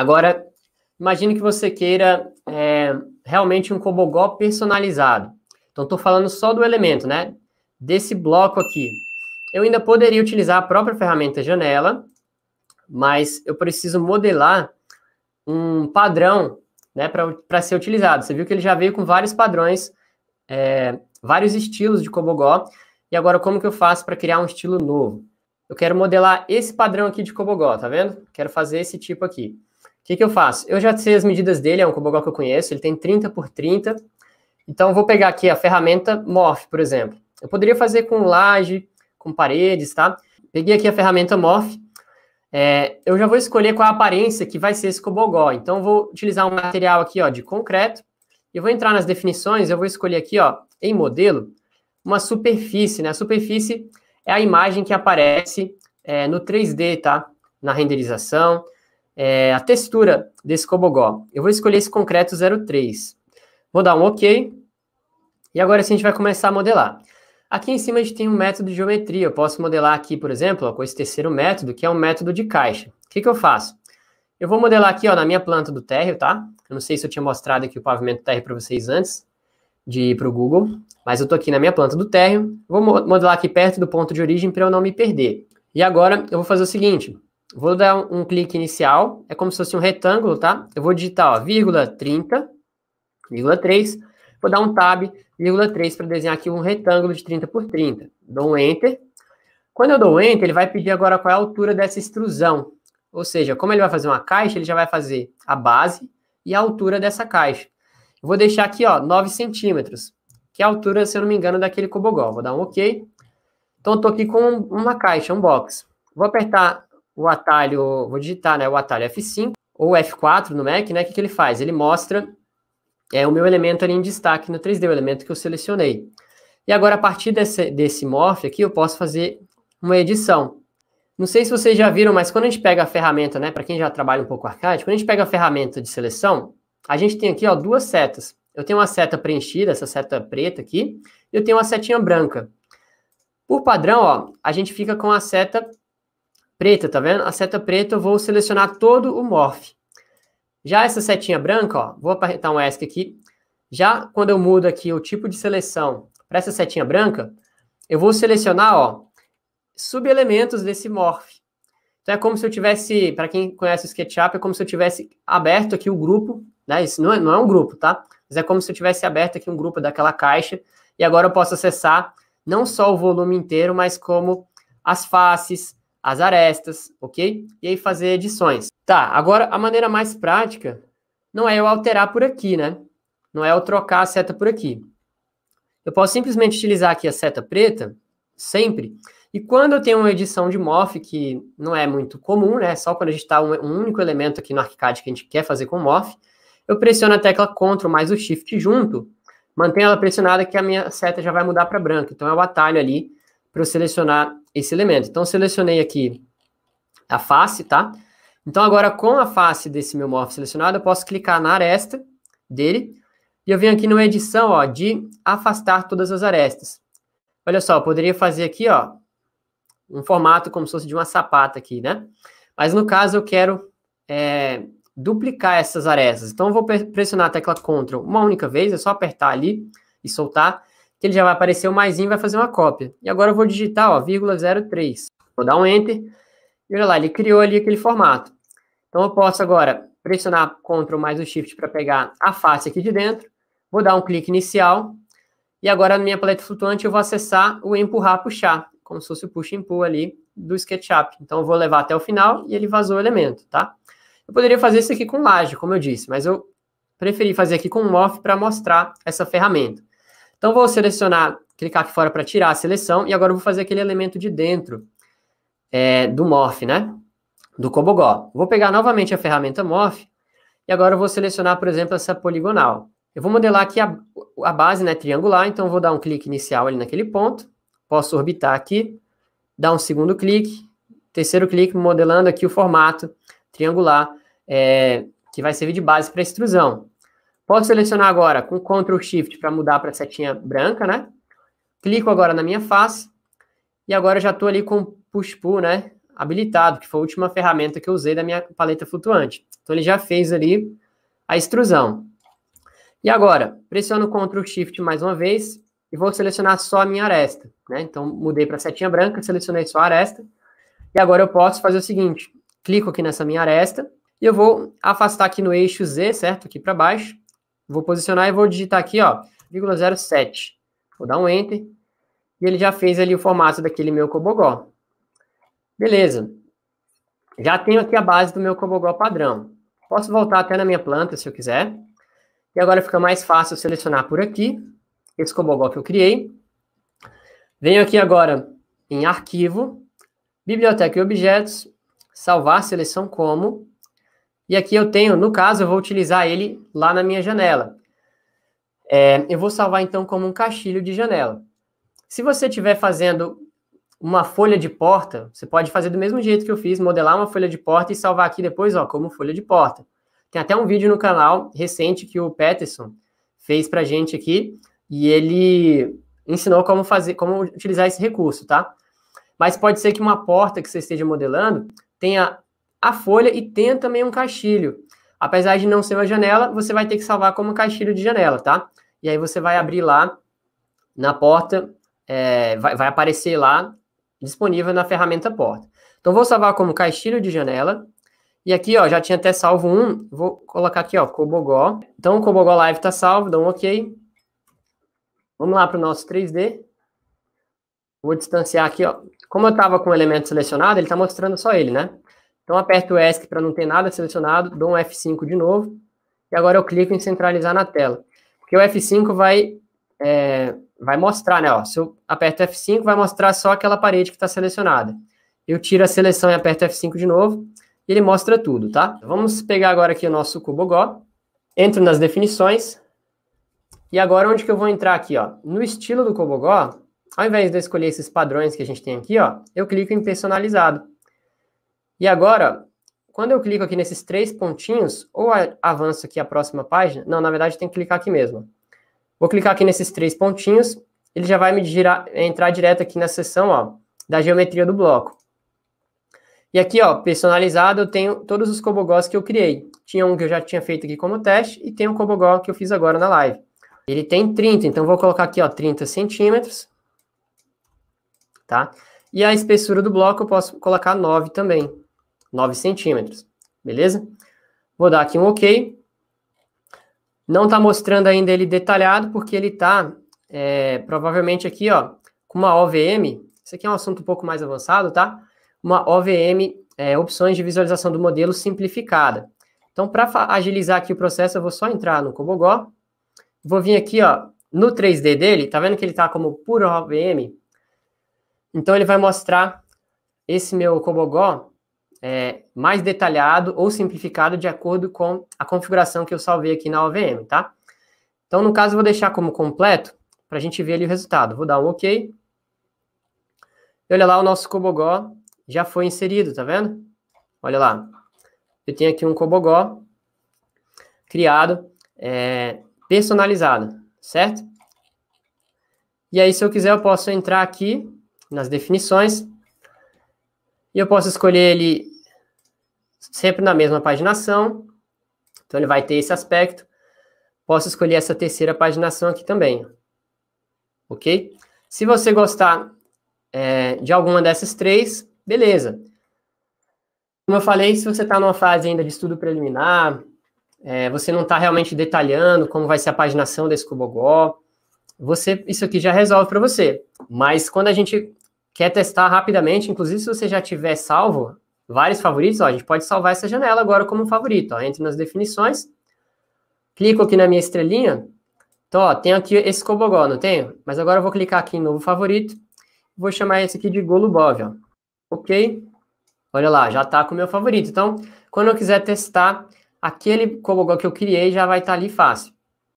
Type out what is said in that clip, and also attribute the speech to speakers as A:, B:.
A: Agora, imagine que você queira é, realmente um cobogó personalizado. Então, estou falando só do elemento, né? Desse bloco aqui. Eu ainda poderia utilizar a própria ferramenta janela, mas eu preciso modelar um padrão né, para ser utilizado. Você viu que ele já veio com vários padrões, é, vários estilos de Cobogó. E agora, como que eu faço para criar um estilo novo? Eu quero modelar esse padrão aqui de Cobogó, tá vendo? Quero fazer esse tipo aqui. O que, que eu faço? Eu já sei as medidas dele, é um cobogó que eu conheço, ele tem 30 por 30. Então, eu vou pegar aqui a ferramenta Morph, por exemplo. Eu poderia fazer com laje, com paredes, tá? Peguei aqui a ferramenta Morph. É, eu já vou escolher qual a aparência que vai ser esse cobogó. Então, eu vou utilizar um material aqui ó, de concreto. Eu vou entrar nas definições, eu vou escolher aqui ó, em modelo, uma superfície. Né? A superfície é a imagem que aparece é, no 3D, tá? Na renderização é, a textura desse cobogó. Eu vou escolher esse concreto 03. Vou dar um OK. E agora sim a gente vai começar a modelar. Aqui em cima a gente tem um método de geometria. Eu posso modelar aqui, por exemplo, ó, com esse terceiro método, que é um método de caixa. O que, que eu faço? Eu vou modelar aqui ó, na minha planta do térreo, tá? Eu não sei se eu tinha mostrado aqui o pavimento térreo para vocês antes de ir para o Google, mas eu estou aqui na minha planta do térreo. Vou modelar aqui perto do ponto de origem para eu não me perder. E agora eu vou fazer o seguinte. Vou dar um, um clique inicial, é como se fosse um retângulo, tá? Eu vou digitar, ó, vírgula 30, vírgula 3, vou dar um tab, vírgula 3, para desenhar aqui um retângulo de 30 por 30. Dou um enter. Quando eu dou enter, ele vai pedir agora qual é a altura dessa extrusão. Ou seja, como ele vai fazer uma caixa, ele já vai fazer a base e a altura dessa caixa. vou deixar aqui, ó, 9 centímetros, que é a altura, se eu não me engano, daquele cobogol. Vou dar um OK. Então, eu estou aqui com uma caixa, um box. Vou apertar o atalho, vou digitar, né, o atalho F5 ou F4 no Mac, né, o que, que ele faz? Ele mostra é, o meu elemento ali em destaque no 3D, o elemento que eu selecionei. E agora, a partir desse, desse morph aqui, eu posso fazer uma edição. Não sei se vocês já viram, mas quando a gente pega a ferramenta, né, para quem já trabalha um pouco arcade, quando a gente pega a ferramenta de seleção, a gente tem aqui, ó, duas setas. Eu tenho uma seta preenchida, essa seta preta aqui, e eu tenho uma setinha branca. Por padrão, ó, a gente fica com a seta preta, tá vendo? A seta preta, eu vou selecionar todo o morph. Já essa setinha branca, ó, vou apertar um ESC aqui. Já quando eu mudo aqui o tipo de seleção para essa setinha branca, eu vou selecionar, ó, subelementos desse morph. Então é como se eu tivesse, para quem conhece o SketchUp, é como se eu tivesse aberto aqui o grupo, né? Isso não é, não é um grupo, tá? Mas é como se eu tivesse aberto aqui um grupo daquela caixa e agora eu posso acessar não só o volume inteiro, mas como as faces, as arestas, ok? E aí fazer edições. Tá, agora a maneira mais prática não é eu alterar por aqui, né? Não é eu trocar a seta por aqui. Eu posso simplesmente utilizar aqui a seta preta, sempre, e quando eu tenho uma edição de mof que não é muito comum, né? Só quando a gente está um, um, único elemento aqui no ArchiCAD que a gente quer fazer com mof, eu pressiono a tecla CTRL mais o SHIFT junto, mantenho ela pressionada que a minha seta já vai mudar para branca. Então é o atalho ali para eu selecionar esse elemento. Então, selecionei aqui a face, tá? Então, agora com a face desse meu morfo selecionado, eu posso clicar na aresta dele e eu venho aqui numa edição, ó, de afastar todas as arestas. Olha só, eu poderia fazer aqui, ó, um formato como se fosse de uma sapata aqui, né? Mas no caso eu quero é, duplicar essas arestas. Então eu vou pressionar a tecla Ctrl uma única vez, é só apertar ali e soltar que ele já vai aparecer o mais e vai fazer uma cópia. E agora eu vou digitar, ó, vírgula 03. Vou dar um Enter, e olha lá, ele criou ali aquele formato. Então eu posso agora pressionar Ctrl mais o Shift para pegar a face aqui de dentro, vou dar um clique inicial, e agora na minha paleta flutuante eu vou acessar o empurrar, puxar, como se fosse o push pull ali do SketchUp. Então eu vou levar até o final e ele vazou o elemento, tá? Eu poderia fazer isso aqui com laje, como eu disse, mas eu preferi fazer aqui com morph para mostrar essa ferramenta. Então, vou selecionar, clicar aqui fora para tirar a seleção, e agora eu vou fazer aquele elemento de dentro é, do morph, né? Do Cobogó. Vou pegar novamente a ferramenta morph, e agora eu vou selecionar, por exemplo, essa poligonal. Eu vou modelar aqui a, a base né, triangular, então vou dar um clique inicial ali naquele ponto, posso orbitar aqui, dar um segundo clique, terceiro clique, modelando aqui o formato triangular, é, que vai servir de base para a extrusão. Posso selecionar agora com Ctrl Shift para mudar para a setinha branca, né? Clico agora na minha face. E agora eu já estou ali com o Push Pull, né? Habilitado, que foi a última ferramenta que eu usei da minha paleta flutuante. Então ele já fez ali a extrusão. E agora, pressiono Ctrl Shift mais uma vez e vou selecionar só a minha aresta, né? Então mudei para a setinha branca, selecionei só a aresta. E agora eu posso fazer o seguinte, clico aqui nessa minha aresta e eu vou afastar aqui no eixo Z, certo? Aqui para baixo. Vou posicionar e vou digitar aqui, ó, 0,07. Vou dar um Enter. E ele já fez ali o formato daquele meu cobogó. Beleza. Já tenho aqui a base do meu cobogó padrão. Posso voltar até na minha planta, se eu quiser. E agora fica mais fácil selecionar por aqui, esse cobogó que eu criei. Venho aqui agora em Arquivo, Biblioteca e Objetos, Salvar Seleção Como, e aqui eu tenho, no caso, eu vou utilizar ele lá na minha janela. É, eu vou salvar então como um caixilho de janela. Se você estiver fazendo uma folha de porta, você pode fazer do mesmo jeito que eu fiz, modelar uma folha de porta e salvar aqui depois, ó, como folha de porta. Tem até um vídeo no canal recente que o Peterson fez pra gente aqui e ele ensinou como fazer, como utilizar esse recurso, tá? Mas pode ser que uma porta que você esteja modelando tenha a folha e tenha também um caixilho. Apesar de não ser uma janela, você vai ter que salvar como caixilho de janela, tá? E aí você vai abrir lá na porta, é, vai, vai aparecer lá disponível na ferramenta porta. Então vou salvar como caixilho de janela. E aqui, ó, já tinha até salvo um. Vou colocar aqui, ó, Cobogó. Então o Cobogó Live tá salvo, dá um OK. Vamos lá para o nosso 3D. Vou distanciar aqui, ó. Como eu estava com o elemento selecionado, ele está mostrando só ele, né? Então, aperto o ESC para não ter nada selecionado, dou um F5 de novo, e agora eu clico em centralizar na tela. Porque o F5 vai, é, vai mostrar, né? Ó, se eu aperto F5, vai mostrar só aquela parede que está selecionada. Eu tiro a seleção e aperto F5 de novo, e ele mostra tudo, tá? Vamos pegar agora aqui o nosso Cubogó, entro nas definições, e agora onde que eu vou entrar aqui, ó? No estilo do cubo ao invés de eu escolher esses padrões que a gente tem aqui, ó, eu clico em personalizado. E agora, quando eu clico aqui nesses três pontinhos, ou avanço aqui a próxima página, não, na verdade tem que clicar aqui mesmo. Vou clicar aqui nesses três pontinhos, ele já vai me girar, entrar direto aqui na seção ó, da geometria do bloco. E aqui, ó, personalizado, eu tenho todos os cobogós que eu criei. Tinha um que eu já tinha feito aqui como teste e tem um cobogó que eu fiz agora na live. Ele tem 30, então vou colocar aqui, ó, 30 centímetros. Tá? E a espessura do bloco eu posso colocar 9 também. 9 centímetros, beleza? Vou dar aqui um OK. Não está mostrando ainda ele detalhado, porque ele está, é, provavelmente aqui, ó, com uma OVM, isso aqui é um assunto um pouco mais avançado, tá? Uma OVM, é, opções de visualização do modelo simplificada. Então, para agilizar aqui o processo, eu vou só entrar no Cobogó, vou vir aqui, ó, no 3D dele, tá vendo que ele está como puro OVM? Então, ele vai mostrar esse meu Cobogó é, mais detalhado ou simplificado de acordo com a configuração que eu salvei aqui na OVM, tá? Então, no caso, eu vou deixar como completo para a gente ver ali o resultado. Vou dar um OK. E olha lá, o nosso cobogó já foi inserido, tá vendo? Olha lá. Eu tenho aqui um cobogó criado, é, personalizado, certo? E aí, se eu quiser, eu posso entrar aqui nas definições e eu posso escolher ele sempre na mesma paginação. Então ele vai ter esse aspecto. Posso escolher essa terceira paginação aqui também. Ok? Se você gostar é, de alguma dessas três, beleza. Como eu falei, se você está numa fase ainda de estudo preliminar, é, você não está realmente detalhando como vai ser a paginação desse cubogó, você, isso aqui já resolve para você. Mas quando a gente Quer testar rapidamente, inclusive se você já tiver salvo vários favoritos, ó, a gente pode salvar essa janela agora como favorito. Ó. Entre nas definições, clico aqui na minha estrelinha. Então, ó, tenho aqui esse Cobogó, não tenho? Mas agora eu vou clicar aqui em novo favorito. Vou chamar esse aqui de Golubov, ó. Ok? Olha lá, já está com o meu favorito. Então, quando eu quiser testar, aquele Cobogó que eu criei já vai estar tá ali fácil.